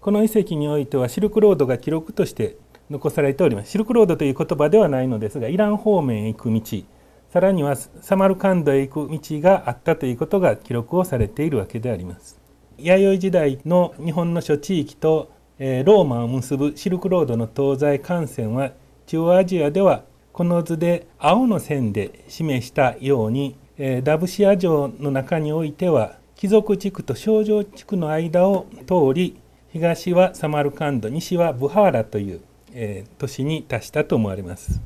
この遺跡においてはシルクロードが記録として残されておりますシルクロードという言葉ではないのですがイラン方面へ行く道さらにはサマルカンドへ行く道があったということが記録をされているわけであります弥生時代の日本の諸地域とローマを結ぶシルクロードの東西幹線は中央アジアではこの図で青の線で示したようにダブシア城の中においては貴族地区と商城地区の間を通り東はサマルカンド西はブハワラという、えー、都市に達したと思われます。